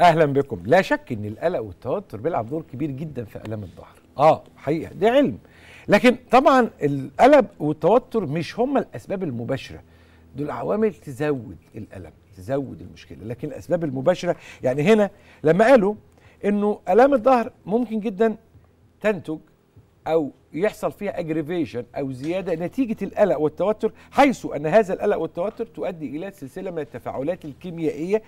اهلا بكم لا شك ان القلق والتوتر بيلعب دور كبير جدا في الام الظهر اه حقيقه ده علم لكن طبعا القلق والتوتر مش هما الاسباب المباشره دول عوامل تزود الالم تزود المشكله لكن الاسباب المباشره يعني هنا لما قالوا انه الام الظهر ممكن جدا تنتج او يحصل فيها اجريفيشن او زياده نتيجه القلق والتوتر حيث ان هذا القلق والتوتر تؤدي الى سلسله من التفاعلات الكيميائيه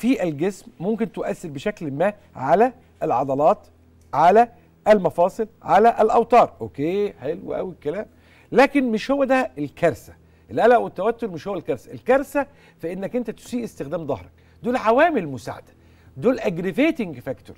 في الجسم ممكن تؤثر بشكل ما على العضلات على المفاصل على الاوتار اوكي حلو قوي الكلام لكن مش هو ده الكارثه القلق والتوتر مش هو الكارثه الكارثه في انك انت تسيء استخدام ظهرك دول عوامل مساعده دول اجريفيتنج فاكتور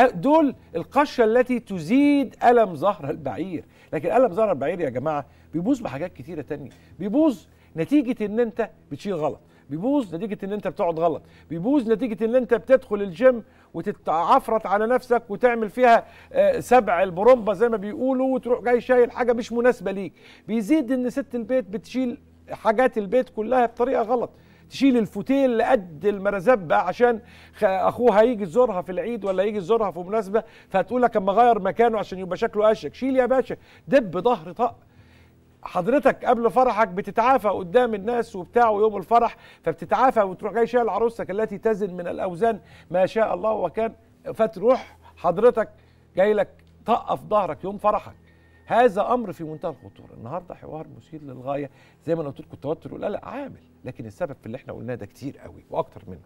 دول القشه التي تزيد الم ظهر البعير لكن الم ظهر البعير يا جماعه بيبوظ بحاجات كتيره تانية بيبوظ نتيجه ان انت بتشيل غلط بيبوظ نتيجه ان انت بتقعد غلط بيبوظ نتيجه ان انت بتدخل الجيم وتتعفرت على نفسك وتعمل فيها آه، سبع البرومبا زي ما بيقولوا وتروح جاي شايل حاجه مش مناسبه ليك بيزيد ان ست البيت بتشيل حاجات البيت كلها بطريقه غلط تشيل الفوتيل لقد المرزبة عشان اخوها يجي يزورها في العيد ولا يجي يزورها في مناسبه فتقول لك اما اغير مكانه عشان يبقى شكله أشك، شيل يا باشا دب ظهر طق حضرتك قبل فرحك بتتعافى قدام الناس وبتاع ويوم الفرح فبتتعافى وتروح جاي شايل عروسك التي تزن من الاوزان ما شاء الله وكان فتروح حضرتك جاي لك طقه في ظهرك يوم فرحك هذا امر في منتهى الخطوره النهارده حوار مثير للغايه زي ما انا قلت لكم التوتر والقلق عامل لكن السبب في اللي احنا قلناه ده كتير قوي واكتر منه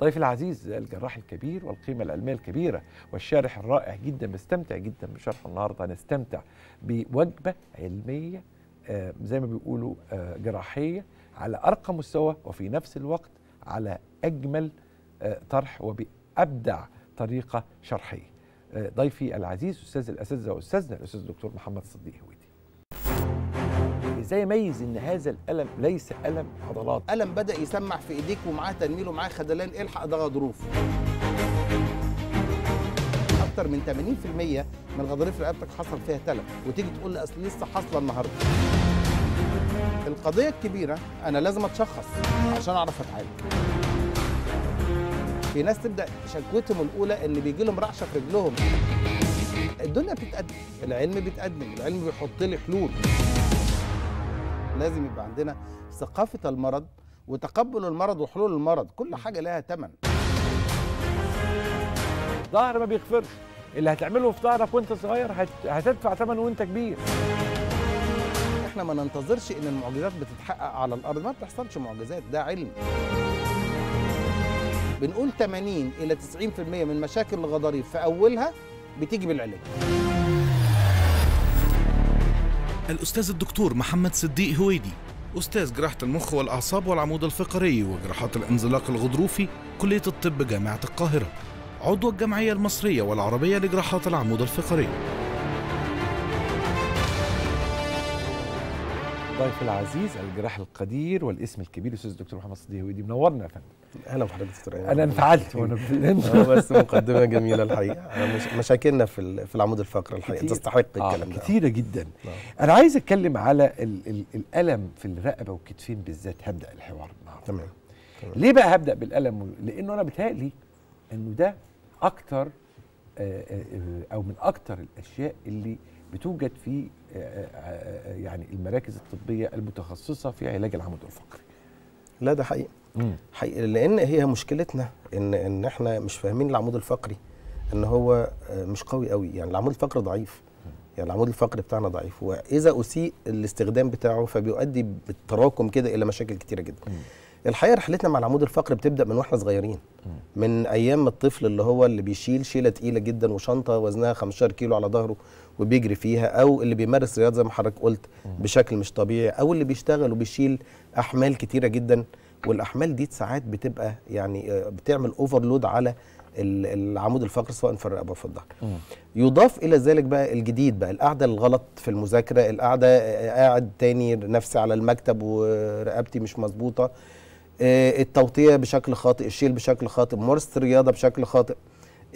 ضيف العزيز الجراح الكبير والقيمة العلمية الكبيرة والشارح الرائع جدا بستمتع جدا بشرحه النهاردة هنستمتع بوجبة علمية آه، زي ما بيقولوا آه، جراحيه على ارقى مستوى وفي نفس الوقت على اجمل آه، طرح وبابدع طريقه شرحيه. ضيفي العزيز استاذ الاساتذه واستاذنا الاستاذ الدكتور محمد صديق هويدي. ازاي اميز ان هذا الالم ليس الم عضلات؟ الم بدا يسمع في ايديك ومعاه تنميل ومعاه خدلان الحق ده غضروف. اكتر من 80% من غضاريف رقبتك حصل فيها تلف وتيجي تقول لي اصل لسه حاصله النهارده. القضيه الكبيره انا لازم اتشخص عشان اعرف اتعالج في ناس تبدا شكوتهم الاولى ان بيجي لهم رعشه في رجلهم الدنيا بتتقدم العلم بيتقدم العلم بيحط لي حلول لازم يبقى عندنا ثقافه المرض وتقبل المرض وحلول المرض كل حاجه لها ثمن ظهر ما بيغفرش اللي هتعمله في ظهرك وانت صغير هتدفع ثمنه وانت كبير احنا ما ننتظرش ان المعجزات بتتحقق على الارض ما بتحصلش معجزات ده علم بنقول 80 الى 90% من مشاكل الغضاريف في اولها بتيجي بالعلاج الاستاذ الدكتور محمد صديق هويدي استاذ جراحه المخ والاعصاب والعمود الفقري وجراحات الانزلاق الغضروفي كليه الطب جامعه القاهره عضو الجمعيه المصريه والعربيه لجراحات العمود الفقري الضيف العزيز الجراح القدير والاسم الكبير الاستاذ الدكتور محمد صديق ودي منورنا يا فندم اهلا بحضرتك دكتور انا انفعلت وانا بس مقدمه جميله الحقيقه مش مشاكلنا في في العمود الفقري الحقيقه تستحق آه الكلام ده جدا نعم. انا عايز اتكلم على ال ال الالم في الرقبه والكتفين بالذات هبدا الحوار النهارده تمام ليه بقى هبدا بالالم لانه انا بتهيألي انه ده اكتر آه، آه، آه، او من اكتر الاشياء اللي بتوجد في يعني المراكز الطبيه المتخصصه في علاج العمود الفقري لا ده حقيقي حقيقي لان هي مشكلتنا ان ان احنا مش فاهمين العمود الفقري ان هو آه، مش قوي قوي يعني العمود الفقري ضعيف يعني العمود الفقري بتاعنا ضعيف واذا اسيء الاستخدام بتاعه فبيؤدي بالتراكم كده الى مشاكل كتيره جدا مم. الحقيقه رحلتنا مع العمود الفقري بتبدا من واحنا صغيرين من ايام الطفل اللي هو اللي بيشيل شيله تقيله جدا وشنطه وزنها 15 كيلو على ظهره وبيجري فيها او اللي بيمارس رياضه زي ما حضرتك قلت بشكل مش طبيعي او اللي بيشتغل وبيشيل احمال كتيره جدا والاحمال دي ساعات بتبقى يعني آه، بتعمل اوفرلود على العمود الفقري سواء في الرقبه في الظهر. يضاف الى ذلك بقى الجديد بقى القعده الغلط في المذاكره، القعده آه، آه، قاعد تاني نفسي على المكتب ورقبتي مش مظبوطه، آه، التوطية بشكل خاطئ الشيل بشكل خاطئ ممارسة الرياضة بشكل خاطئ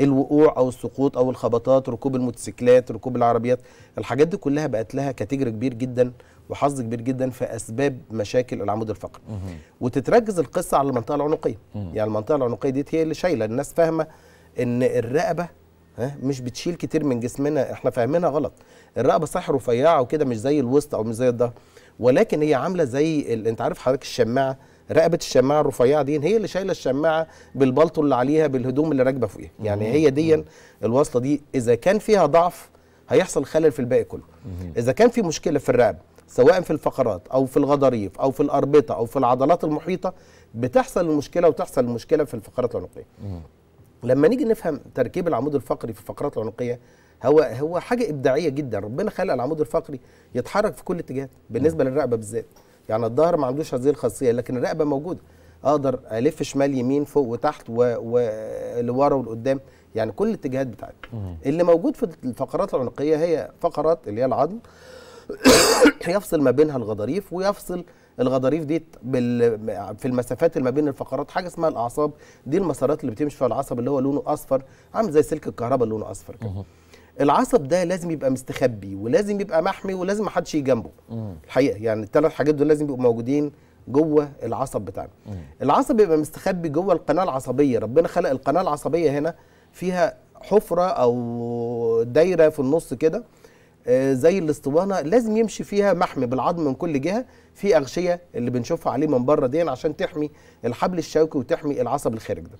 الوقوع او السقوط او الخبطات ركوب الموتوسيكلات ركوب العربيات الحاجات دي كلها بقت لها كاتيجري كبير جدا وحظ كبير جدا في اسباب مشاكل العمود الفقري وتتركز القصه على المنطقه العنقيه يعني المنطقه العنقيه دي هي اللي شايله الناس فاهمه ان الرقبه ها مش بتشيل كتير من جسمنا احنا فاهمينها غلط الرقبه صح رفيعه وكده مش زي الوسط او مش زي الظهر ولكن هي عامله زي انت عارف حضرتك الشماعه رقبه الشماعه الرفيعه دي هي اللي شايله الشماعه بالبلطو اللي عليها بالهدوم اللي راكبه فوقيها يعني هي دي الوصله دي اذا كان فيها ضعف هيحصل خلل في الباقي كله اذا كان في مشكله في الرقبه سواء في الفقرات او في الغضاريف او في الاربطه او في العضلات المحيطه بتحصل المشكله وتحصل المشكله في الفقرات العنقيه لما نيجي نفهم تركيب العمود الفقري في الفقرات العنقيه هو هو حاجه ابداعيه جدا ربنا خلق العمود الفقري يتحرك في كل اتجاه بالنسبه للرقبه بالذات يعني الظهر ما عندوش هذه الخاصيه لكن الرقبه موجوده اقدر الف شمال يمين فوق وتحت ولورا ولقدام يعني كل الاتجاهات بتاعتي اللي موجود في الفقرات العنقيه هي فقرات اللي هي العظم يفصل ما بينها الغضاريف ويفصل الغضاريف دي بال... في المسافات اللي ما بين الفقرات حاجه اسمها الاعصاب دي المسارات اللي بتمشي فيها العصب اللي هو لونه اصفر عامل زي سلك الكهرباء لونه اصفر كده العصب ده لازم يبقى مستخبي ولازم يبقى محمي ولازم محدش يجي جنبه الحقيقه يعني الثلاث حاجات دول لازم يبقوا موجودين جوه العصب بتاعنا العصب بيبقى مستخبي جوه القناه العصبيه ربنا خلق القناه العصبيه هنا فيها حفره او دايره في النص كده آه، زي الاسطوانه لازم يمشي فيها محمي بالعظم من كل جهه في اغشيه اللي بنشوفها عليه من بره دي عشان تحمي الحبل الشوكي وتحمي العصب الخارج ده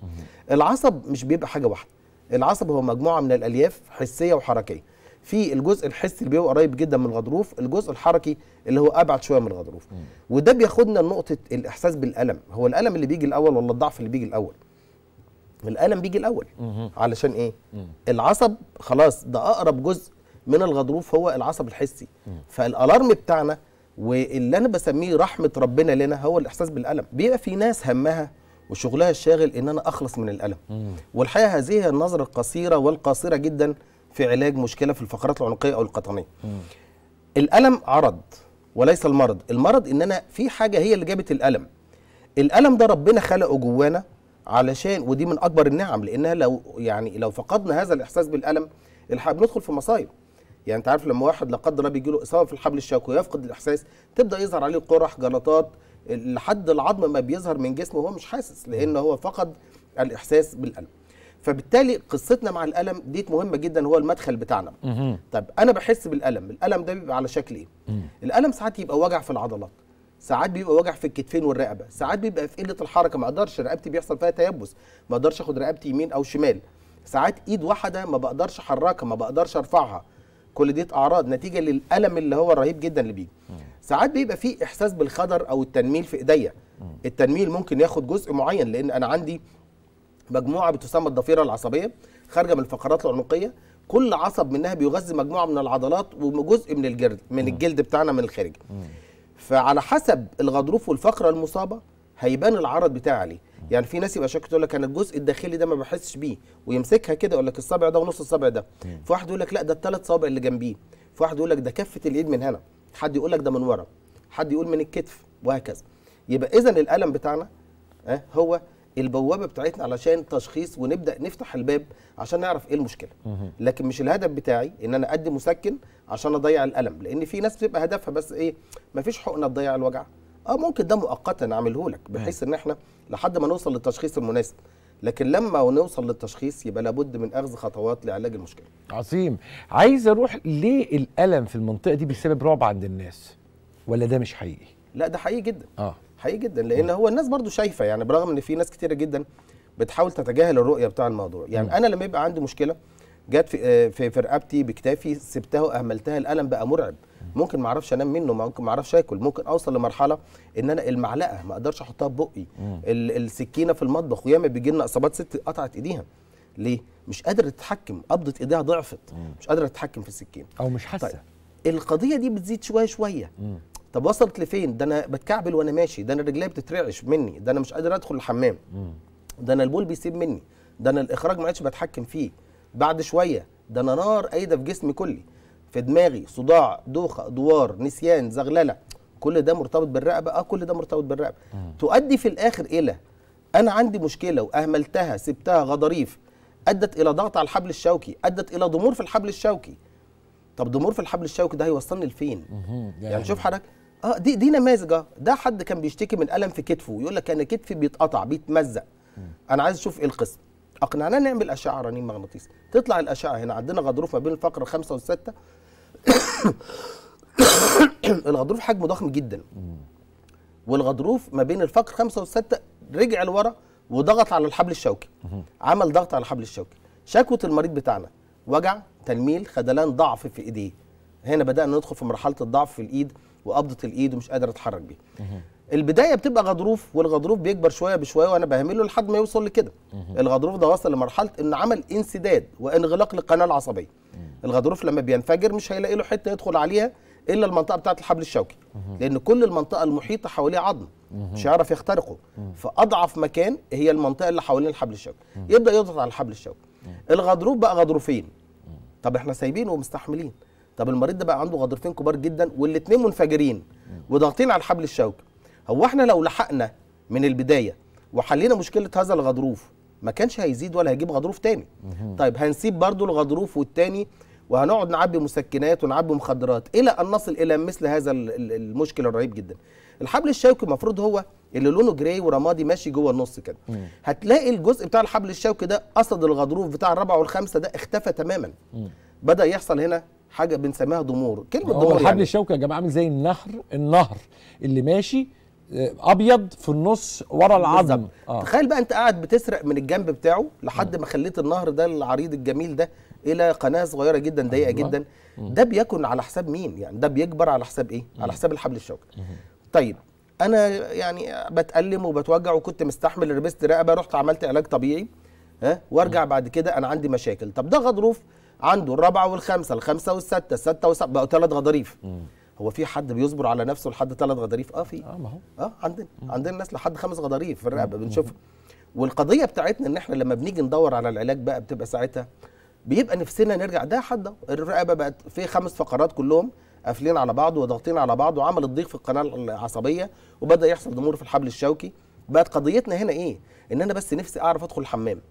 العصب مش بيبقى حاجه واحده العصب هو مجموعه من الالياف حسيه وحركيه في الجزء الحسي اللي بيبقى قريب جدا من الغضروف الجزء الحركي اللي هو ابعد شويه من الغضروف وده بياخدنا لنقطه الاحساس بالالم هو الالم اللي بيجي الاول ولا الضعف اللي بيجي الاول الالم بيجي الاول علشان ايه العصب خلاص ده اقرب جزء من الغضروف هو العصب الحسي فالالارم بتاعنا واللي انا بسميه رحمه ربنا لنا هو الاحساس بالالم بيبقى في ناس همها وشغلها الشاغل ان انا اخلص من الالم والحقيقه هذه هي النظره القصيره والقاصره جدا في علاج مشكله في الفقرات العنقيه او القطنيه الالم عرض وليس المرض المرض ان انا في حاجه هي اللي جابت الالم الالم ده ربنا خلقه جوانا علشان ودي من اكبر النعم لانها لو يعني لو فقدنا هذا الاحساس بالالم بندخل في مصايب يعني انت عارف لما واحد لا قدر الله بيجي له اصابه في الحبل الشوكي ويفقد الاحساس تبدا يظهر عليه قرح جلطات لحد العظم ما بيظهر من جسمه وهو مش حاسس لان هو فقد الاحساس بالالم فبالتالي قصتنا مع الالم ديت مهمه جدا هو المدخل بتاعنا طب انا بحس بالالم الالم ده بيبقى على شكل ايه الالم ساعات يبقى وجع في العضلات ساعات بيبقى وجع في الكتفين والرقبه ساعات بيبقى في قله الحركه ما اقدرش رقبتي بيحصل فيها تيبس ما اقدرش اخد رقبتي يمين او شمال ساعات ايد واحده ما بقدرش احركها ما بقدرش ارفعها كل ديت اعراض نتيجه للالم اللي هو الرهيب جدا اللي بيجي ساعات بيبقى في احساس بالخدر او التنميل في ايديا التنميل ممكن ياخد جزء معين لان انا عندي مجموعه بتسمى الضفيره العصبيه خارجه من الفقرات العنقيه كل عصب منها بيغذي مجموعه من العضلات وجزء من الجلد من الجلد بتاعنا من الخارج فعلى حسب الغضروف والفقره المصابه هيبان العرض بتاعي عليه يعني في ناس يبقى شاكك تقول لك انا الجزء الداخلي ده ما بحسش بيه ويمسكها كده يقول لك الصابع ده ونص الصابع ده في واحد يقول لك لا ده الثلاث صوابع اللي جنبيه في واحد يقول لك ده كفه اليد من هنا حد يقول لك ده من ورا حد يقول من الكتف وهكذا يبقى اذا الالم بتاعنا آه، هو البوابه بتاعتنا علشان تشخيص ونبدا نفتح الباب عشان نعرف ايه المشكله لكن مش الهدف بتاعي ان انا ادي مسكن عشان اضيع الالم لان في ناس بتبقى هدفها بس ايه مفيش حقنه تضيع الوجع اه ممكن ده مؤقتا اعمله لك بحيث ان احنا لحد ما نوصل للتشخيص المناسب لكن لما نوصل للتشخيص يبقى لابد من اخذ خطوات لعلاج المشكله عظيم عايز اروح ليه الالم في المنطقه دي بيسبب رعب عند الناس ولا ده مش حقيقي لا ده حقيقي جدا اه حقيقي جدا لان م. هو الناس برضو شايفه يعني برغم ان في ناس كتيره جدا بتحاول تتجاهل الرؤيه بتاع الموضوع يعني م. انا لما يبقى عندي مشكله جت آه، في في رقبتي بكتافي سبتها واهملتها الالم بقى مرعب ممكن ما اعرفش انام منه ممكن ما اعرفش اكل ممكن اوصل لمرحله ان انا المعلقه ما اقدرش احطها في بقي السكينه في المطبخ وياما بيجي لنا اصابات ست قطعت ايديها ليه مش قادره تتحكم قبضه ايديها ضعفت مش قادره تتحكم في السكينه او مش حاسه طيب القضيه دي بتزيد شويه شويه طب وصلت لفين ده انا بتكعبل وانا ماشي ده انا رجلي بتترعش مني ده انا مش قادر ادخل الحمام ده انا البول بيسيب مني ده انا الاخراج ما عادش بتحكم فيه بعد شويه ده انا نار قايده في جسمي كلي في دماغي صداع دوخه دوار نسيان زغلله كل ده مرتبط بالرقبه اه كل ده مرتبط بالرقبه تؤدي في الاخر الى انا عندي مشكله واهملتها سبتها غضاريف ادت الى ضغط على الحبل الشوكي ادت الى ضمور في الحبل الشوكي طب ضمور في الحبل الشوكي ده هيوصلني لفين يعني شوف يعني. حضرتك اه دي دي نماذج آه. ده حد كان بيشتكي من الم في كتفه يقول لك انا كتفي بيتقطع بيتمزق انا عايز اشوف ايه القسم اقنعناه نعمل اشعه رنين مغناطيسي تطلع الاشعه هنا عندنا غضروف ما بين الفقره 5 6 الغضروف حجمه ضخم جدا والغضروف ما بين الفقر خمسة وستة رجع لورا وضغط على الحبل الشوكي عمل ضغط على الحبل الشوكي شكوى المريض بتاعنا وجع تلميل خدلان ضعف في ايديه هنا بدانا ندخل في مرحله الضعف في الايد وقبضه الايد ومش قادر اتحرك بيها البدايه بتبقى غضروف والغضروف بيكبر شويه بشويه وانا بهمله لحد ما يوصل لكده الغضروف ده وصل لمرحله انه عمل انسداد وانغلاق للقناه العصبيه الغضروف لما بينفجر مش هيلاقي له حته يدخل عليها الا المنطقه بتاعه الحبل الشوكي لان كل المنطقه المحيطه حواليه عظم مش هيعرف يخترقه فاضعف مكان هي المنطقه اللي حوالين الحبل الشوكي يبدا يضغط على الحبل الشوكي الغضروف بقى غضروفين طب احنا سايبينه ومستحملين طب المريض ده بقى عنده غضروفين كبار جدا والاثنين منفجرين وضاغطين على الحبل الشوكي هو احنا لو لحقنا من البدايه وحلينا مشكله هذا الغضروف ما كانش هيزيد ولا هيجيب غضروف تاني طيب هنسيب برضو الغضروف والتاني وهنقعد نعبي مسكنات ونعبي مخدرات الى ان نصل الى مثل هذا المشكل الرهيب جدا الحبل الشوكي المفروض هو اللي لونه جراي ورمادي ماشي جوه النص كده مم. هتلاقي الجزء بتاع الحبل الشوكي ده قصد الغضروف بتاع الرابعه والخامسه ده اختفى تماما مم. بدا يحصل هنا حاجه بنسميها ضمور كلمه ضمور الحبل يعني. الشوكي يا جماعه عامل زي النهر النهر اللي ماشي آه، ابيض في النص ورا العظم آه. تخيل بقى انت قاعد بتسرق من الجنب بتاعه لحد ما خليت النهر ده العريض الجميل ده الى قناه صغيره جدا ضيقه جدا ده بيكون على حساب مين يعني ده بيكبر على حساب ايه على حساب الحبل الشوكي طيب انا يعني بتالم وبتوجع وكنت مستحمل ربست رقبه رحت عملت علاج طبيعي ها وارجع بعد كده انا عندي مشاكل طب ده غضروف عنده الرابعه والخامسه الخامسه والسادسه السادسه والسبعه بقوا ثلاث غضاريف هو في حد بيصبر على نفسه لحد ثلاث غضاريف اه في اه ما هو اه عندنا عندنا ناس لحد خمس غضاريف في الرقبه بنشوفها والقضيه بتاعتنا ان احنا لما بنيجي ندور على العلاج بقى بتبقى ساعتها بيبقى نفسنا نرجع ده حد الرقبه بقت في خمس فقرات كلهم قافلين على بعض وضاغطين على بعض وعملت ضيق في القناه العصبيه وبدا يحصل ضمور في الحبل الشوكي بقت قضيتنا هنا ايه ان انا بس نفسي اعرف ادخل الحمام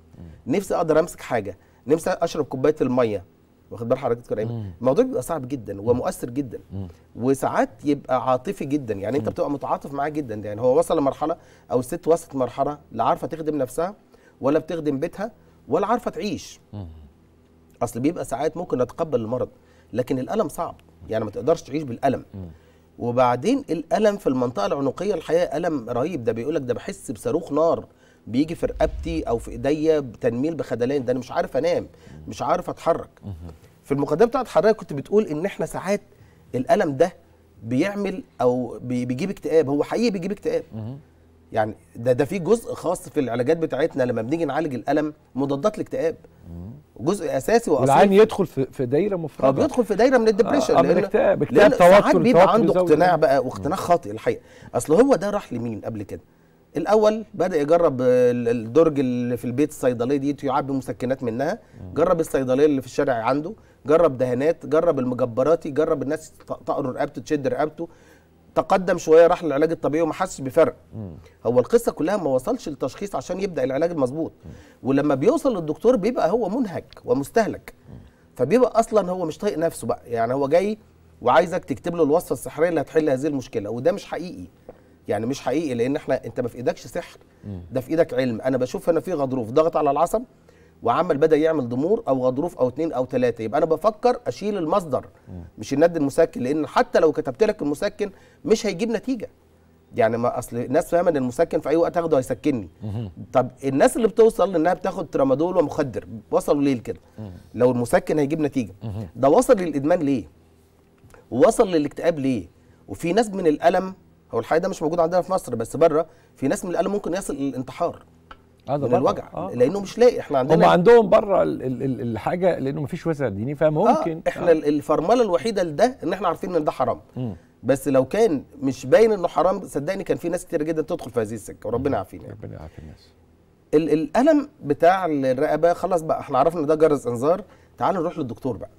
نفسي اقدر امسك حاجه نفسي اشرب كوبايه الميه واخد بال حضرتك الموضوع بيبقى صعب جدا ومؤثر جدا وساعات يبقى عاطفي جدا يعني انت بتبقى متعاطف معاه جدا يعني هو وصل لمرحله او الست وصلت مرحله لا عارفه تخدم نفسها ولا بتخدم بيتها ولا عارفه تعيش اصل بيبقى ساعات ممكن نتقبل المرض لكن الالم صعب يعني ما تقدرش تعيش بالالم وبعدين الالم في المنطقه العنقيه الحقيقه الم رهيب ده بيقول لك ده بحس بصاروخ نار بيجي في رقبتي او في ايديا بتنميل بخدلان ده انا مش عارف انام مش عارف اتحرك في المقدمه بتاعت حضرتك كنت بتقول ان احنا ساعات الالم ده بيعمل او بيجيب اكتئاب هو حقيقي بيجيب اكتئاب يعني ده ده في جزء خاص في العلاجات بتاعتنا لما بنيجي نعالج الالم مضادات الاكتئاب جزء اساسي واصيل والعين يدخل في في دايره مفرده اه بيدخل في دايره من آه، الدبريشن آه من الاكتئاب اكتئاب توتر بيبقى عنده اقتناع بقى واقتناع خاطئ الحقيقه اصل هو ده راح لمين قبل كده الاول بدا يجرب الدرج اللي في البيت الصيدليه دي يعبي مسكنات منها جرب الصيدليه اللي في الشارع عنده جرب دهانات جرب المجبراتي جرب الناس تقرا رقبته تشد رقبته تقدم شويه راح للعلاج الطبيعي وما حسش بفرق هو القصه كلها ما وصلش للتشخيص عشان يبدا العلاج المظبوط ولما بيوصل للدكتور بيبقى هو منهك ومستهلك فبيبقى اصلا هو مش طايق نفسه بقى يعني هو جاي وعايزك تكتب له الوصفه السحريه اللي هتحل هذه المشكله وده مش حقيقي يعني مش حقيقي لان احنا انت ما في ايدكش سحر ده في ايدك علم انا بشوف هنا في غضروف ضغط على العصب وعمل بدا يعمل ضمور او غضروف او اثنين او ثلاثه يبقى انا بفكر اشيل المصدر مش الند المسكن لان حتى لو كتبت لك المسكن مش هيجيب نتيجه يعني ما اصل الناس فاهمه ان المسكن في اي وقت هاخده هيسكنني طب الناس اللي بتوصل انها بتاخد ترامادول ومخدر وصلوا ليه كده لو المسكن هيجيب نتيجه ده وصل للادمان ليه ووصل للاكتئاب ليه وفي ناس من الالم هو الحقيقه ده مش موجود عندنا في مصر بس بره في ناس من الالم ممكن يصل للانتحار من الوجع آه. لانه مش لاقي احنا عندنا هم يعني عندهم بره الحاجه لانه مفيش وسع ديني فممكن آه. احنا آه. الفرمله الوحيده لده ان احنا عارفين ان ده حرام م. بس لو كان مش باين انه حرام صدقني كان في ناس كتير جدا تدخل في هذه السكه وربنا يعافينا يعني. ربنا يعافي الناس الالم بتاع الرقبه خلاص بقى احنا عرفنا ده جرس انذار تعالوا نروح للدكتور بقى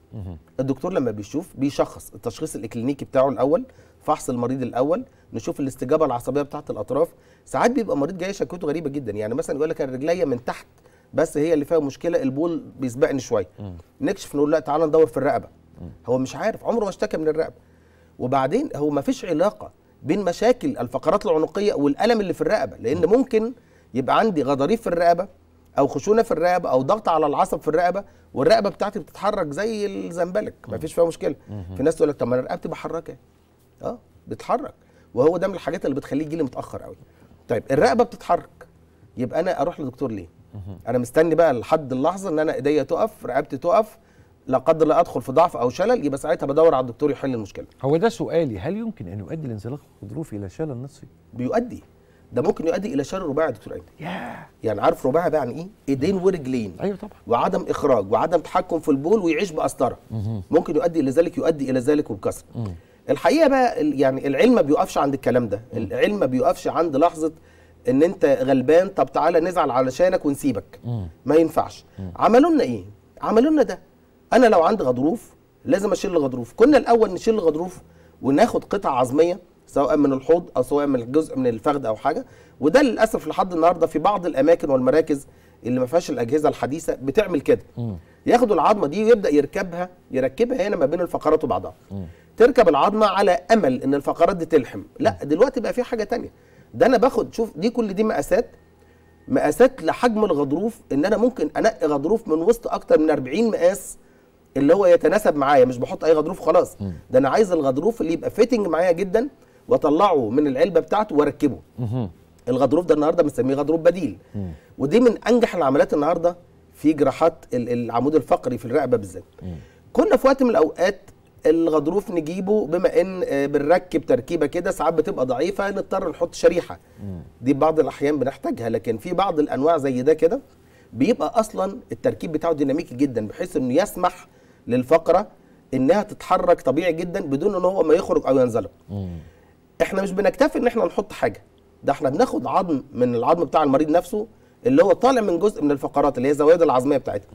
الدكتور لما بيشوف بيشخص التشخيص الاكلينيكي بتاعه الاول فحص المريض الاول نشوف الاستجابه العصبيه بتاعه الاطراف ساعات بيبقى مريض جاي شكوته غريبه جدا يعني مثلا يقول لك رجليا من تحت بس هي اللي فيها مشكله البول بيسبقني شويه نكشف نقول لا تعالى ندور في الرقبه م. هو مش عارف عمره ما اشتكى من الرقبه وبعدين هو ما فيش علاقه بين مشاكل الفقرات العنقيه والالم اللي في الرقبه لان ممكن يبقى عندي غضاريف في الرقبه او خشونه في الرقبه او ضغط على العصب في الرقبه والرقبه بتاعتي بتتحرك زي الزنبلك ما فيش فيها مشكله في ناس تقول لك طب ما انا رقبتي بحركها اه بيتحرك وهو ده من الحاجات اللي بتخليه يجي لي متاخر قوي طيب الرقبه بتتحرك يبقى انا اروح لدكتور ليه انا مستني بقى لحد اللحظه ان انا ايديا تقف رقبتي تقف لا قدر الله ادخل في ضعف او شلل يبقى ساعتها بدور على الدكتور يحل المشكله هو ده سؤالي هل يمكن ان يؤدي الانزلاق الغضروفي الى شلل نصفي بيؤدي ده ممكن يؤدي الى شلل رباعي يا دكتور ايمن يعني عارف رباعي بقى يعني ايه ايدين ورجلين ايوه طبعا وعدم اخراج وعدم تحكم في البول ويعيش بقسطره ممكن يؤدي الى ذلك يؤدي الى ذلك وبكسر الحقيقه بقى يعني العلم ما بيقفش عند الكلام ده العلم ما بيقفش عند لحظه ان انت غلبان طب تعالى نزعل علشانك ونسيبك ما ينفعش عملوا لنا ايه عملوا لنا ده انا لو عندي غضروف لازم اشيل غضروف كنا الاول نشيل غضروف وناخد قطع عظميه سواء من الحوض او سواء من الجزء من الفخذ او حاجه وده للاسف لحد النهارده في بعض الاماكن والمراكز اللي ما فيهاش الاجهزه الحديثه بتعمل كده ياخدوا العظمه دي ويبدا يركبها يركبها هنا ما بين الفقرات وبعضها تركب العظمه على امل ان الفقرات دي تلحم لا دلوقتي بقى في حاجه تانية ده انا باخد شوف دي كل دي مقاسات مقاسات لحجم الغضروف ان انا ممكن انقي غضروف من وسط اكتر من 40 مقاس اللي هو يتناسب معايا مش بحط اي غضروف خلاص ده انا عايز الغضروف اللي يبقى فيتنج معايا جدا واطلعه من العلبه بتاعته واركبه الغضروف ده النهارده بنسميه غضروف بديل ودي من انجح العمليات النهارده في جراحات العمود الفقري في الرقبه بالذات كنا في وقت من الاوقات الغضروف نجيبه بما ان آه، بنركب تركيبه كده ساعات بتبقى ضعيفه نضطر نحط شريحه دي بعض الاحيان بنحتاجها لكن في بعض الانواع زي ده كده بيبقى اصلا التركيب بتاعه ديناميكي جدا بحيث انه يسمح للفقره انها تتحرك طبيعي جدا بدون ان هو ما يخرج او ينزلق احنا مش بنكتفي ان احنا نحط حاجه ده احنا بناخد عظم من العظم بتاع المريض نفسه اللي هو طالع من جزء من الفقرات اللي هي زوايد العظميه بتاعتها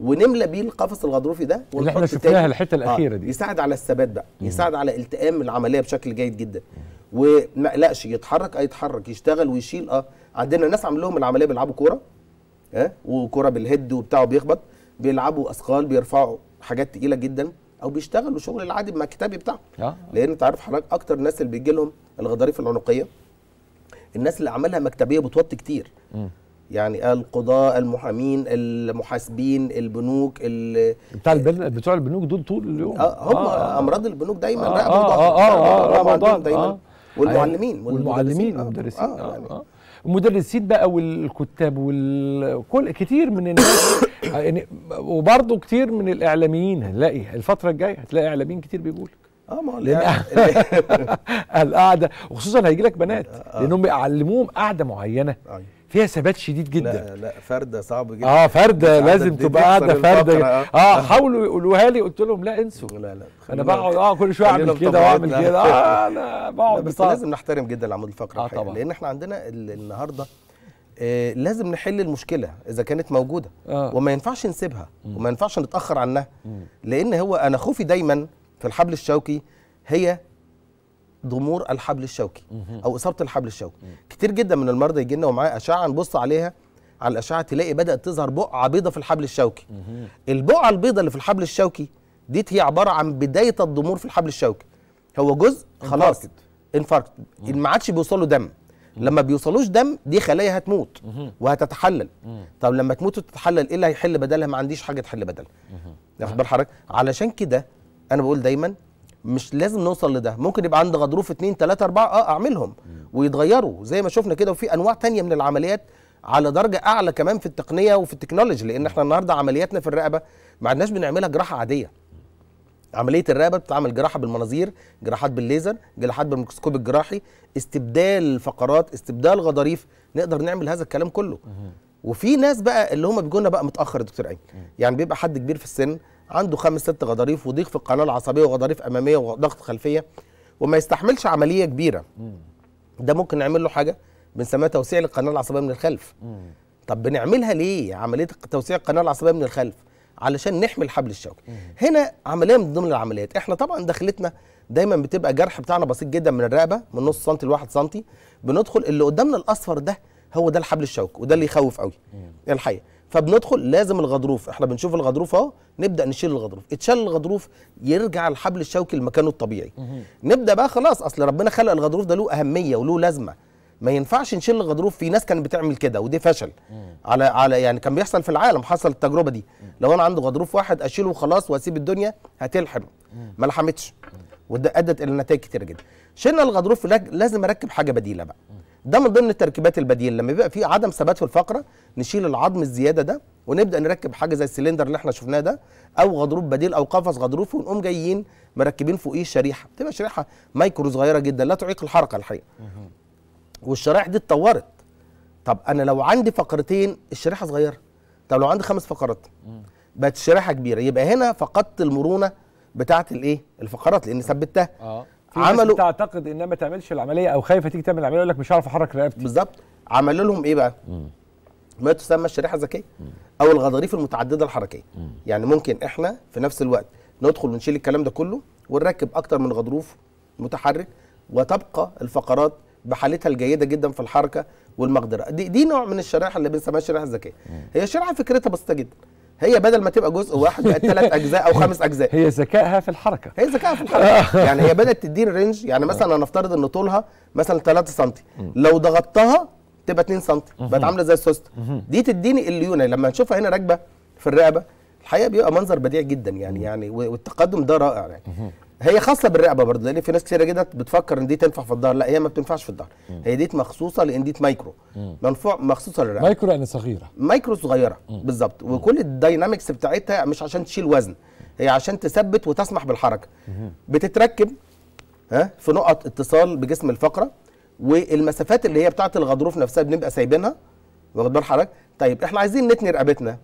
ونملى بيه القفص الغضروفي ده اللي احنا شفناها الحته آه، الاخيره دي يساعد على الثبات بقى يساعد على التئام العمليه بشكل جيد جدا وما قلقش يتحرك آه، يتحرك يشتغل ويشيل اه عندنا ناس عامل لهم العمليه بيلعبوا كوره ها آه؟ وكوره بالهيد وبتاعه بيخبط بيلعبوا اثقال بيرفعوا حاجات تقيله جدا او بيشتغلوا شغل العادي بمكتبي بتاعه بتاعهم آه. لان انت عارف حضرتك اكتر الناس اللي بيجي لهم الغضاريف العنقيه الناس اللي عملها مكتبيه بتوطي كتير مم. يعني القضاء المحامين المحاسبين البنوك بتاع بتوع البنوك دول طول اليوم آه هم آه امراض البنوك دايما آه رقبهم آه، ضعف آه آه آه آه آه دايما آه والمعلمين آه. والمعلمين والمدرسين آه, آه, آه, يعني آه المدرسين بقى والكتاب والكل كتير من الناس آه، يعني وبرضه كتير من الاعلاميين هنلاقي الفتره الجايه هتلاقي اعلاميين كتير بيقول اه ما هو القعده وخصوصا هيجي لك بنات لانهم بيعلموهم قعده معينه أي. أيوه. فيها ثبات شديد جدا لا لا فرده صعب جدا اه فرده لازم تبقى قاعده فرده آه, اه حاولوا يقولوها لي قلت لهم لا انسوا لا لا انا بقعد اه كل شويه اعمل كده واعمل كده اه انا بقعد بس لازم نحترم جدا العمود الفقري آه طبعا لان احنا عندنا النهارده آه لازم نحل المشكله اذا كانت موجوده آه. وما ينفعش نسيبها م. وما ينفعش نتاخر عنها م. لان هو انا خوفي دايما في الحبل الشوكي هي ضمور الحبل الشوكي او اصابه الحبل الشوكي كتير جدا من المرضى يجي لنا ومعاه اشعه نبص عليها على الاشعه تلاقي بدات تظهر بقعه بيضه في الحبل الشوكي البقعه البيضه اللي في الحبل الشوكي دي هي عباره عن بدايه الضمور في الحبل الشوكي هو جزء خلاص انفاركت ما عادش بيوصل له دم لما بيوصلوش دم دي خلايا هتموت وهتتحلل طب لما تموت وتتحلل ايه اللي هيحل بدلها ما عنديش حاجه تحل بدلها واخد بال حضرتك علشان كده انا بقول دايما مش لازم نوصل لده ممكن يبقى عند غضروف 2 3 4 اه اعملهم ويتغيروا زي ما شفنا كده وفي انواع تانية من العمليات على درجه اعلى كمان في التقنيه وفي التكنولوجي لان احنا النهارده عملياتنا في الرقبه ما عدناش بنعملها جراحه عاديه عمليه الرقبه بتتعمل جراحه بالمناظير جراحات بالليزر جراحات بالميكروسكوب الجراحي استبدال فقرات استبدال غضاريف نقدر نعمل هذا الكلام كله وفي ناس بقى اللي هم بيجونا بقى متاخر يا دكتور عين يعني بيبقى حد كبير في السن عنده خمس ست غضاريف وضيق في القناه العصبيه وغضاريف اماميه وضغط خلفيه وما يستحملش عمليه كبيره ده ممكن نعمل له حاجه بنسميها توسيع للقناه العصبيه من الخلف طب بنعملها ليه عمليه توسيع القناه العصبيه من الخلف علشان نحمي الحبل الشوكي هنا عمليه من ضمن العمليات احنا طبعا دخلتنا دايما بتبقى جرح بتاعنا بسيط جدا من الرقبه من نص سنتي ل 1 سنتي بندخل اللي قدامنا الاصفر ده هو ده الحبل الشوكي وده اللي يخوف قوي الحقيقه فبندخل لازم الغضروف احنا بنشوف الغضروف اهو نبدا نشيل الغضروف اتشال الغضروف يرجع الحبل الشوكي لمكانه الطبيعي نبدا بقى خلاص اصل ربنا خلق الغضروف ده له اهميه وله لازمه ما ينفعش نشيل الغضروف في ناس كانت بتعمل كده ودي فشل على على يعني كان بيحصل في العالم حصل التجربه دي لو انا عندي غضروف واحد اشيله وخلاص واسيب الدنيا هتلحم ما لحمتش وده ادت الى نتائج كتير جدا شلنا الغضروف لازم اركب حاجه بديله بقى ده من ضمن التركيبات البديله لما بيبقى في عدم ثبات في الفقره نشيل العظم الزياده ده ونبدا نركب حاجه زي السلندر اللي احنا شفناه ده او غضروف بديل او قفص غضروف ونقوم جايين مركبين فوقيه شريحه بتبقى شريحه مايكرو صغيره جدا لا تعيق الحركه الحقيقه والشرائح دي اتطورت طب انا لو عندي فقرتين الشريحه صغيره طب لو عندي خمس فقرات بقت الشريحه كبيره يبقى هنا فقدت المرونه بتاعه الايه الفقرات لان ثبتها آه. عملوا تعتقد انها ما تعملش العمليه او خايفه تيجي تعمل العمليه يقول لك مش هعرف احرك رقبتي بالظبط عملوا لهم ايه بقى؟ ما تسمى الشريحه الذكيه او الغضاريف المتعدده الحركيه مم. يعني ممكن احنا في نفس الوقت ندخل ونشيل الكلام ده كله ونركب اكتر من غضروف متحرك وتبقى الفقرات بحالتها الجيده جدا في الحركه والمقدره دي, دي نوع من الشرائح اللي بنسميها الشرائح الذكيه هي شريحه فكرتها بسيطه جدا هي بدل ما تبقى جزء واحد بقت ثلاث اجزاء او خمس اجزاء هي ذكائها في الحركه هي ذكائها في الحركه يعني هي بدات تديني رينج يعني مثلا هنفترض ان طولها مثلا 3 سم لو ضغطتها تبقى 2 سم بقت عامله زي السوست دي تديني الليونه لما نشوفها هنا راكبه في الرقبه الحقيقه بيبقى منظر بديع جدا يعني يعني والتقدم ده رائع يعني هي خاصه بالرقبه برضه لان في ناس كتيره جدا بتفكر ان دي تنفع في الظهر لا هي ما بتنفعش في الظهر هي ديت مخصوصه لان ديت مايكرو منفوع مخصوصه للرقبه مايكرو يعني صغيره مايكرو صغيره بالظبط وكل الداينامكس بتاعتها مش عشان تشيل وزن هي عشان تثبت وتسمح بالحركه مم. بتتركب ها في نقط اتصال بجسم الفقره والمسافات اللي هي بتاعه الغضروف نفسها بنبقى سايبينها واخد بال حضرتك طيب احنا عايزين نتني رقبتنا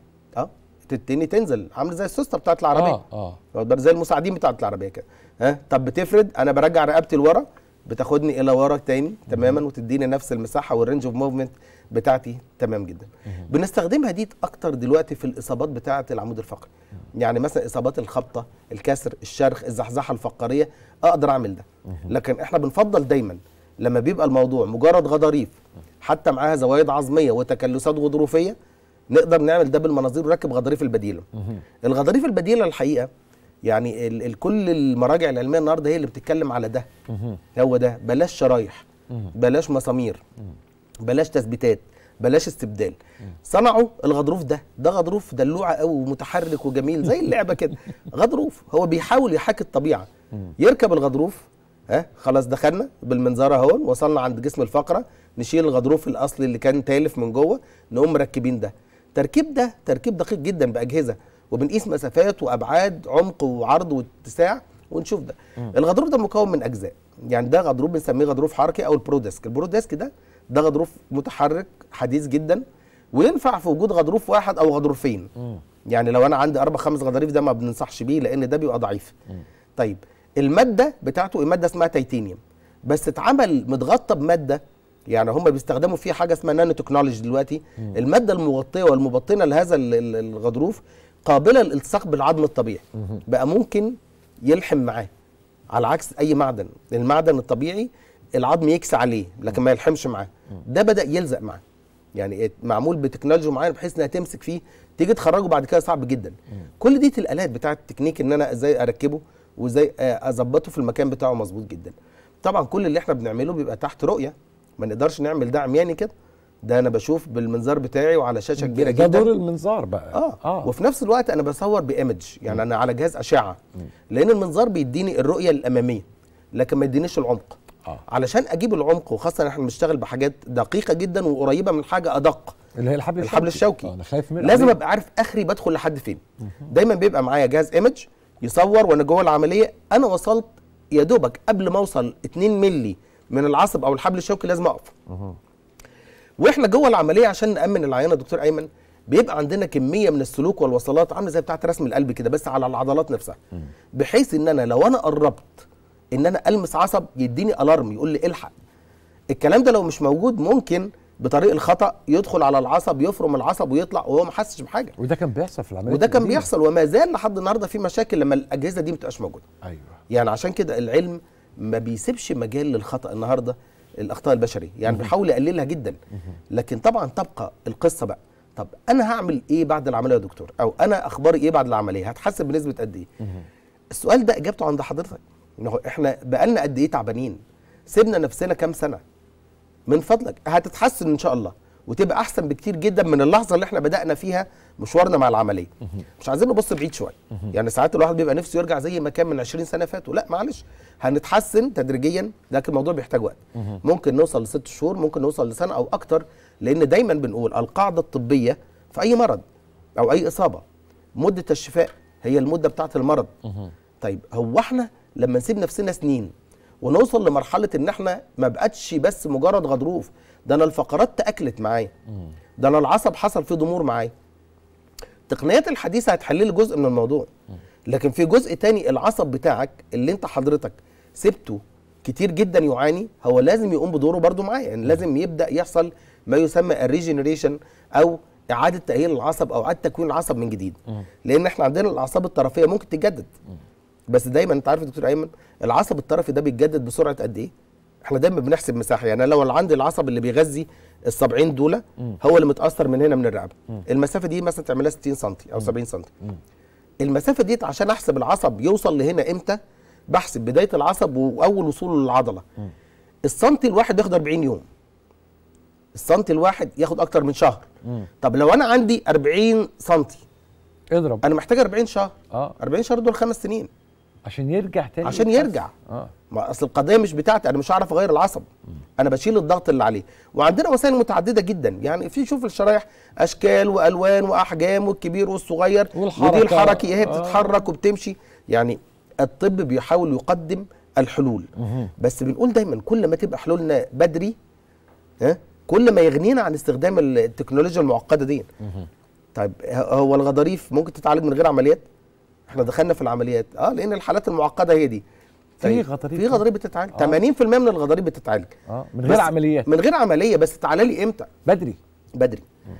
تتني تنزل عامل زي السوستة بتاعت العربيه اه اه زي المساعدين بتاعت العربيه كده ها طب بتفرد انا برجع رقبتي لورا بتاخدني الى ورا تاني تماما وتديني نفس المساحه والرينج اوف موفمنت بتاعتي تمام جدا بنستخدمها دي اكتر دلوقتي في الاصابات بتاعه العمود الفقري يعني مثلا اصابات الخبطه الكسر الشرخ الزحزحه الفقريه اقدر اعمل ده لكن احنا بنفضل دايما لما بيبقى الموضوع مجرد غضاريف حتى معاها زوايد عظميه وتكلسات غضروفيه نقدر نعمل ده بالمناظير ونركب غضاريف البديله الغضاريف البديله الحقيقه يعني ال ال كل المراجع العلميه النهارده هي اللي بتتكلم على ده هو ده بلاش شرايح بلاش مسامير بلاش تثبيتات بلاش استبدال صنعوا الغضروف ده ده غضروف دلوعه قوي ومتحرك وجميل زي اللعبه كده غضروف هو بيحاول يحاكي الطبيعه يركب الغضروف ها خلاص دخلنا بالمنظار اهو وصلنا عند جسم الفقره نشيل الغضروف الاصلي اللي كان تالف من جوه نقوم مركبين ده التركيب ده تركيب دقيق جدا باجهزه وبنقيس مسافات وابعاد عمق وعرض واتساع ونشوف ده مم. الغضروف ده مكون من اجزاء يعني ده غضروف بنسميه غضروف حركي او البروديسك البروديسك ده ده غضروف متحرك حديث جدا وينفع في وجود غضروف واحد او غضروفين مم. يعني لو انا عندي اربع خمس غضاريف ده ما بننصحش بيه لان ده بيبقى ضعيف مم. طيب الماده بتاعته ماده اسمها تيتانيوم بس اتعمل متغطى بماده يعني هم بيستخدموا فيه حاجه اسمها نانو تكنولوجي دلوقتي مم. الماده المغطيه والمبطنه لهذا الغضروف قابله للالتصاق بالعظم الطبيعي مم. بقى ممكن يلحم معاه على عكس اي معدن المعدن الطبيعي العظم يكسى عليه لكن ما يلحمش معاه ده بدا يلزق معاه يعني إيه، معمول بتكنولوجي معينه بحيث انها تمسك فيه تيجي تخرجه بعد كده صعب جدا مم. كل دي الالات بتاعه التكنيك ان انا ازاي اركبه وازاي اظبطه في المكان بتاعه مظبوط جدا طبعا كل اللي احنا بنعمله بيبقى تحت رؤيه ما نقدرش نعمل ده عمياني كده ده انا بشوف بالمنظار بتاعي وعلى شاشه كبيره جدا ده دور المنظار بقى آه. اه وفي نفس الوقت انا بصور بايمج يعني انا على جهاز اشعه لان المنظار بيديني الرؤيه الاماميه لكن ما يدينيش العمق آه. علشان اجيب العمق وخاصه احنا بنشتغل بحاجات دقيقه جدا وقريبه من حاجه ادق اللي هي الحبل الحبل الشوكي آه انا خايف منه لازم ابقى عارف اخري بدخل لحد فين دايما بيبقى معايا جهاز ايمج يصور وانا جوه العمليه انا وصلت يا دوبك قبل ما اوصل 2 مللي من العصب او الحبل الشوكي لازم اقف واحنا جوه العمليه عشان نامن يا دكتور ايمن بيبقى عندنا كميه من السلوك والوصلات عامله زي بتاعه رسم القلب كده بس على العضلات نفسها بحيث ان انا لو انا قربت ان انا المس عصب يديني الارم يقول لي الحق الكلام ده لو مش موجود ممكن بطريق الخطا يدخل على العصب يفرم العصب ويطلع وهو ما حسش بحاجه وده كان بيحصل في العمليه وده كان بيحصل وما زال لحد النهارده في مشاكل لما الاجهزه دي ما بتبقاش موجوده ايوه يعني عشان كده العلم ما بيسيبش مجال للخطا النهارده الاخطاء البشري يعني بيحاول يقللها جدا لكن طبعا تبقى القصه بقى طب انا هعمل ايه بعد العمليه يا دكتور او انا اخباري ايه بعد العمليه هتحسب بنسبه قد ايه السؤال ده اجابته عند حضرتك انه احنا بقالنا قد ايه تعبانين سيبنا نفسنا كام سنه من فضلك هتتحسن ان شاء الله وتبقى احسن بكتير جدا من اللحظه اللي احنا بدانا فيها مشوارنا مع العمليه مش عايزين نبص بعيد شويه يعني ساعات الواحد بيبقى نفسه يرجع زي ما كان من 20 سنه فاتوا لا معلش هنتحسن تدريجيا لكن الموضوع بيحتاج وقت ممكن نوصل لست شهور ممكن نوصل لسنه او اكتر لان دايما بنقول القاعده الطبيه في اي مرض او اي اصابه مده الشفاء هي المده بتاعه المرض طيب هو احنا لما نسيب نفسنا سنين ونوصل لمرحله ان احنا ما بقتش بس مجرد غضروف ده انا الفقرات تاكلت معايا ده انا العصب حصل فيه ضمور معايا التقنيات الحديثه هتحل لي جزء من الموضوع لكن في جزء تاني العصب بتاعك اللي انت حضرتك سبته كتير جدا يعاني هو لازم يقوم بدوره برضو معايا يعني لازم يبدا يحصل ما يسمى الريجنريشن او اعاده تاهيل العصب او اعاده تكوين العصب من جديد لان احنا عندنا الاعصاب الطرفيه ممكن تتجدد بس دايما انت عارف يا دكتور ايمن العصب الطرفي ده بيتجدد بسرعه قد ايه احنا دايما بنحسب مساحه يعني لو عندي العصب اللي بيغذي ال 70 دول هو اللي متاثر من هنا من الرقبه المسافه دي مثلا تعملها 60 سم او 70 سم المسافه دي عشان احسب العصب يوصل لهنا امتى بحسب بدايه العصب واول وصوله للعضله السم الواحد ياخد 40 يوم السم الواحد ياخد اكتر من شهر مم. طب لو انا عندي 40 سم اضرب انا محتاج 40 شهر اه 40 شهر دول خمس سنين عشان يرجع تاني عشان يرجع اه ما اصل القضيه مش بتاعتي انا مش هعرف اغير العصب م. انا بشيل الضغط اللي عليه وعندنا وسائل متعدده جدا يعني في شوف الشرايح اشكال والوان واحجام والكبير والصغير والحركه ودي الحركي هي آه. بتتحرك وبتمشي يعني الطب بيحاول يقدم الحلول مه. بس بنقول دايما كل ما تبقى حلولنا بدري ها كل ما يغنينا عن استخدام التكنولوجيا المعقده دي مه. طيب هو الغضاريف ممكن تتعالج من غير عمليات احنا دخلنا في العمليات اه لان الحالات المعقده هي دي في طيب، غضاريف في غضاريف بتتعالج آه. 80% من الغضاريف بتتعالج اه من غير عمليات من غير عمليه بس تعالى لي امتى بدري بدري م.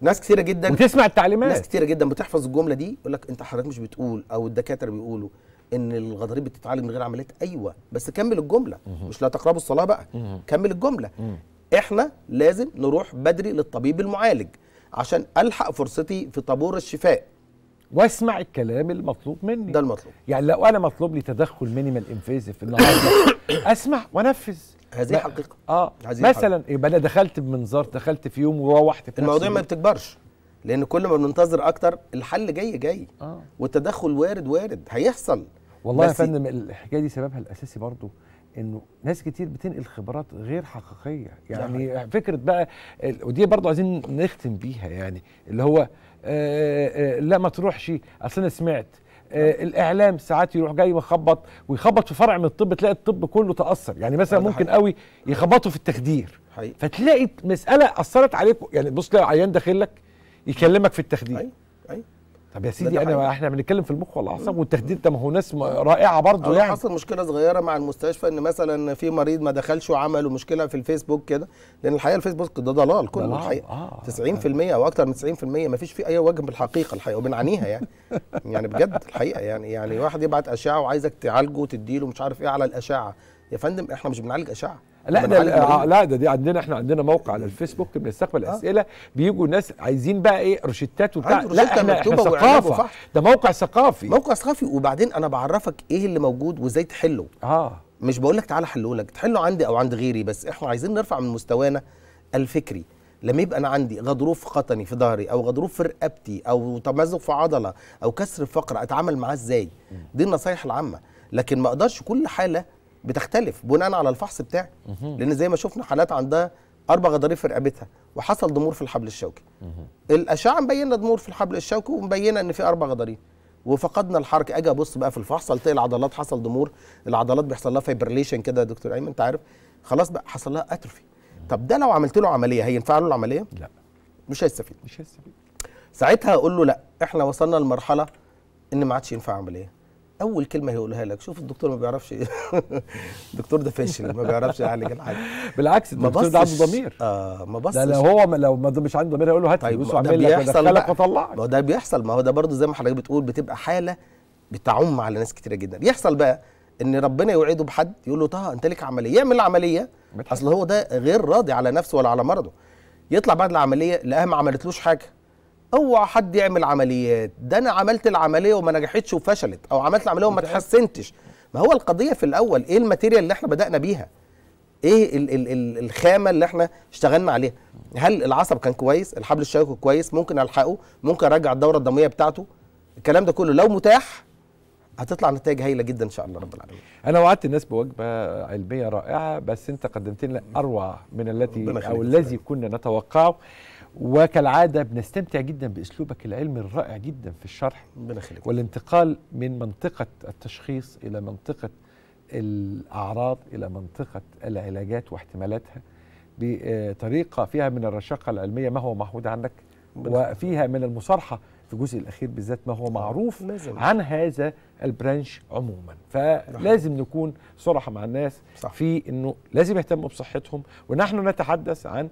ناس كثيره جدا وتسمع التعليمات ناس كثيره جدا بتحفظ الجمله دي يقول لك انت حضرتك مش بتقول او الدكاتره بيقولوا ان الغضاريف بتتعالج من غير عمليات ايوه بس كمل الجمله م. مش لا تقربوا الصلاه بقى م. كمل الجمله م. احنا لازم نروح بدري للطبيب المعالج عشان الحق فرصتي في طابور الشفاء واسمع الكلام المطلوب مني ده المطلوب يعني لو انا مطلوب لي تدخل مينيمال انفيزيف النهارده اسمع وانفذ هذه حقيقه اه هذه مثلا يبقى انا دخلت بمنظار دخلت في يوم وروحت في المواضيع ما بتكبرش لان كل ما بننتظر اكتر الحل جاي جاي آه. والتدخل وارد وارد هيحصل والله يا فندم الحكايه دي سببها الاساسي برضو انه ناس كتير بتنقل خبرات غير حقيقيه يعني فكره بقى ودي برضو عايزين نختم بيها يعني اللي هو لا ما تروحش اصل انا سمعت نعم. الاعلام ساعات يروح جاي مخبط ويخبط في فرع من الطب تلاقي الطب كله تاثر يعني مثلا آه، ممكن قوي يخبطوا في التخدير حقيقي. فتلاقي مساله اثرت عليكم يعني بص تلاقي عيان داخل لك يكلمك في التخدير أي. أي. طب يا سيدي انا احنا بنتكلم في المخ والاعصاب والتخدير ده ما هو ناس رائعه برضه يعني حصل مشكله صغيره مع المستشفى ان مثلا في مريض ما دخلش وعمل مشكله في الفيسبوك كده لان الحقيقه الفيسبوك ده ضلال كله الحقيقه آه 90% آه. او اكتر من 90% ما فيش فيه اي وجه بالحقيقه الحقيقه وبنعانيها يعني يعني بجد الحقيقه يعني يعني واحد يبعت اشعه وعايزك تعالجه وتديله مش عارف ايه على الاشعه يا فندم احنا مش بنعالج اشعه لا ده لا ده دي عندنا احنا عندنا موقع على الفيسبوك بنستقبل آه. اسئله بيجوا ناس عايزين بقى ايه روشتات وبتاع لا احنا, احنا ثقافه ده موقع ثقافي موقع ثقافي وبعدين انا بعرفك ايه اللي موجود وازاي تحله اه مش بقول لك تعالى حله لك تحله عندي او عند غيري بس احنا عايزين نرفع من مستوانا الفكري لما يبقى انا عندي غضروف قطني في ظهري او غضروف في رقبتي او تمزق في عضله او كسر في فقره اتعامل معاه ازاي دي النصايح العامه لكن ما اقدرش كل حاله بتختلف بناء على الفحص بتاعي لان زي ما شفنا حالات عندها اربع غضاريف في رقبتها وحصل ضمور في الحبل الشوكي الاشعه مبينه ضمور في الحبل الشوكي ومبينه ان في اربع غضاريف وفقدنا الحركه اجي ابص بقى في الفحص التقي العضلات حصل ضمور العضلات بيحصل لها فايبرليشن كده يا دكتور ايمن انت عارف خلاص بقى حصل لها اتروفي طب ده لو عملت له عمليه هينفع له العمليه لا مش هيستفيد مش هيستفيد ساعتها اقول له لا احنا وصلنا لمرحله ان ما عادش ينفع عمليه اول كلمه هيقولها لك شوف الدكتور ما بيعرفش الدكتور ده فاشل ما بيعرفش يعالج الحاجه بالعكس الدكتور ده عنده ضمير اه ما بصش لا هو ما لو ما مش عنده ضمير هيقول له هات طيب بص اعمل لك ادخلك ما هو ده بيحصل ما هو ده برضه زي ما حضرتك بتقول بتبقى حاله بتعم على ناس كتيره جدا يحصل بقى ان ربنا يوعده بحد يقول له طه انت لك عمليه يعمل العمليه اصل هو ده غير راضي على نفسه ولا على مرضه يطلع بعد العمليه لا ما عملتلوش حاجه اوعى حد يعمل عمليات ده انا عملت العمليه وما نجحتش وفشلت او عملت العمليه وما اتحسنتش ما هو القضيه في الاول ايه الماتيريال اللي احنا بدانا بيها ايه الـ الـ الـ الخامه اللي احنا اشتغلنا عليها هل العصب كان كويس الحبل الشوكي كويس ممكن الحقه ممكن ارجع الدوره الدمويه بتاعته الكلام ده كله لو متاح هتطلع نتائج هايله جدا ان شاء الله رب العالمين انا وعدت الناس بوجبه علميه رائعه بس انت قدمت لنا اروع من التي او الذي كنا نتوقعه وكالعادة بنستمتع جدا بأسلوبك العلمي الرائع جدا في الشرح والانتقال من منطقة التشخيص إلى منطقة الأعراض إلى منطقة العلاجات واحتمالاتها بطريقة فيها من الرشاقة العلمية ما هو محمود عنك وفيها من المصارحة في الجزء الأخير بالذات ما هو آه، معروف لازم. عن هذا البرانش عموما فلازم نكون صراحة مع الناس صح. في أنه لازم يهتموا بصحتهم ونحن نتحدث عن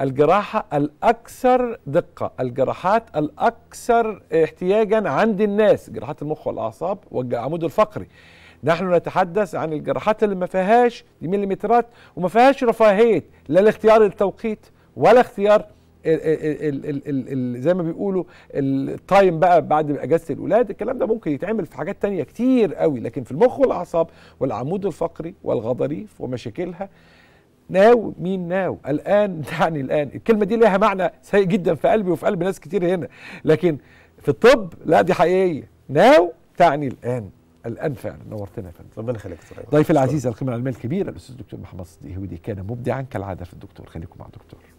الجراحة الأكثر دقة الجراحات الأكثر احتياجا عند الناس جراحات المخ والأعصاب والعمود الفقري نحن نتحدث عن الجراحات اللي ما فيهاش مليمترات وما فيهاش رفاهية لا الاختيار التوقيت ولا اختيار الـ الـ الـ الـ الـ زي ما بيقولوا التايم بقى بعد اجازه الولاد الكلام ده ممكن يتعمل في حاجات تانية كتير قوي لكن في المخ والاعصاب والعمود الفقري والغضاريف ومشاكلها ناو مين ناو الآن تعني الآن الكلمة دي ليها معنى سيء جدا في قلبي وفي قلب ناس كتير هنا لكن في الطب لا دي حقيقية ناو تعني الآن الان فعلا نورتنا يا فندم ربنا يخليك ضيف العزيز القيمه العلميه الكبيره الاستاذ الدكتور محمد صديق هودي كان مبدعا كالعاده في الدكتور خليكم مع الدكتور